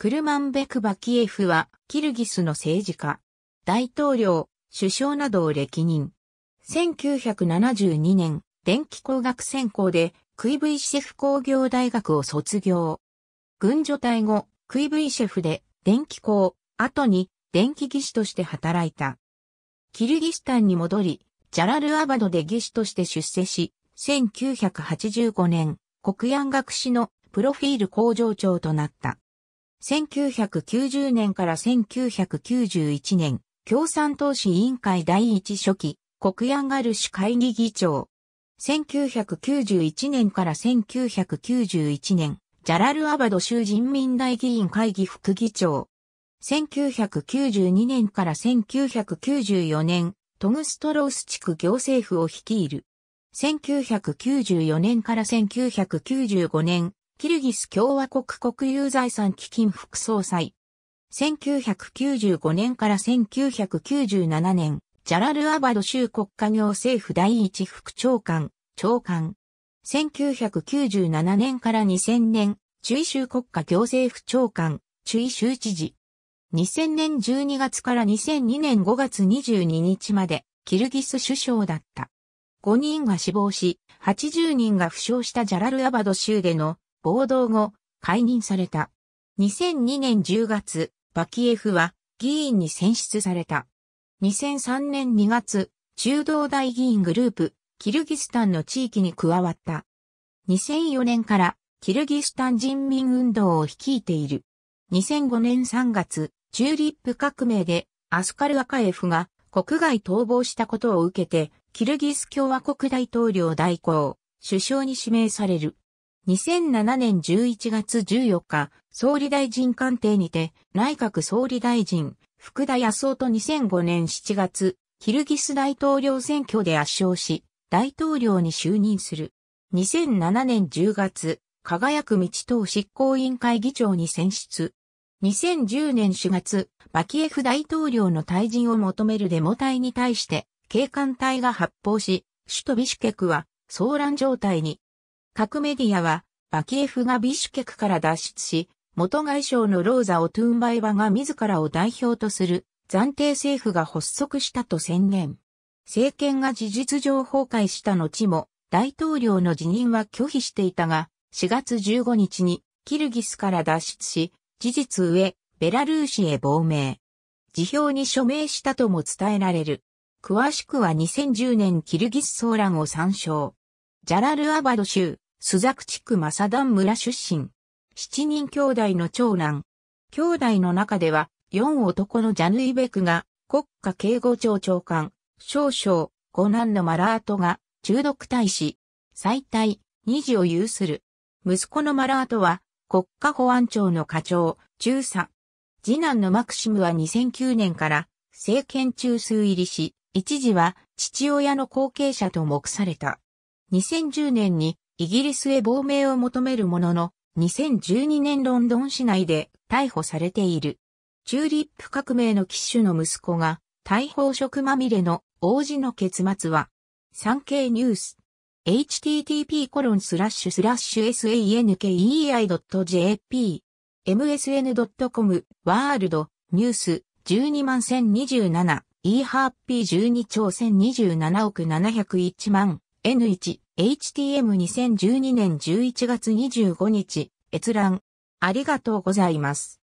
クルマンベク・バキエフは、キルギスの政治家、大統領、首相などを歴任。1972年、電気工学専攻で、クイブイシェフ工業大学を卒業。軍女隊後、クイブイシェフで電気工、後に電気技師として働いた。キルギスタンに戻り、ジャラルアバドで技師として出世し、1985年、国安学士のプロフィール工場長となった。1990年から1991年、共産党市委員会第一書記、国安ガル市会議議長。1991年から1991年、ジャラルアバド州人民大議員会議副議長。1992年から1994年、トグストロース地区行政府を率いる。1994年から1995年、キルギス共和国国有財産基金副総裁。1995年から1997年、ジャラルアバド州国家行政府第一副長官、長官。1997年から2000年、中位州国家行政府長官、中位州知事。2000年12月から2002年5月22日まで、キルギス首相だった。5人が死亡し、80人が負傷したジャラルアバド州での暴動後、解任された。2002年10月、バキエフは議員に選出された。2003年2月、中道大議員グループ、キルギスタンの地域に加わった。2004年からキルギスタン人民運動を率いている。2005年3月、チューリップ革命でアスカル・アカエフが国外逃亡したことを受けて、キルギス共和国大統領代行、首相に指名される。2007年11月14日、総理大臣官邸にて、内閣総理大臣、福田康夫と2005年7月、キルギス大統領選挙で圧勝し、大統領に就任する。2007年10月、輝く道党執行委員会議長に選出。2010年4月、バキエフ大統領の退陣を求めるデモ隊に対して、警官隊が発砲し、首都ビシュケクは騒乱状態に各メディアは、バキエフがビシュケクから脱出し、元外相のローザ・オトゥンバエバが自らを代表とする暫定政府が発足したと宣言。政権が事実上崩壊した後も大統領の辞任は拒否していたが、4月15日にキルギスから脱出し、事実上、ベラルーシへ亡命。辞表に署名したとも伝えられる。詳しくは2010年キルギス騒乱を参照。ジャラルアバド州、須作地区正段村出身。七人兄弟の長男。兄弟の中では、四男のジャヌイベクが、国家警護庁長官、少将、五男のマラートが、中毒大使、最大、二次を有する。息子のマラートは、国家保安庁の課長、中佐。次男のマクシムは2009年から、政権中枢入りし、一時は父親の後継者と目された。2010年にイギリスへ亡命を求めるものの、2012年ロンドン市内で逮捕されている。チューリップ革命の騎手の息子が、大捕色まみれの王子の結末は、産経ニュース。http コロンスラッシュスラッシュ sankei.jp msn.com ワールドニュース12万1027 e ハッピー12兆1027億701万 n1 HTM2012 年11月25日、閲覧。ありがとうございます。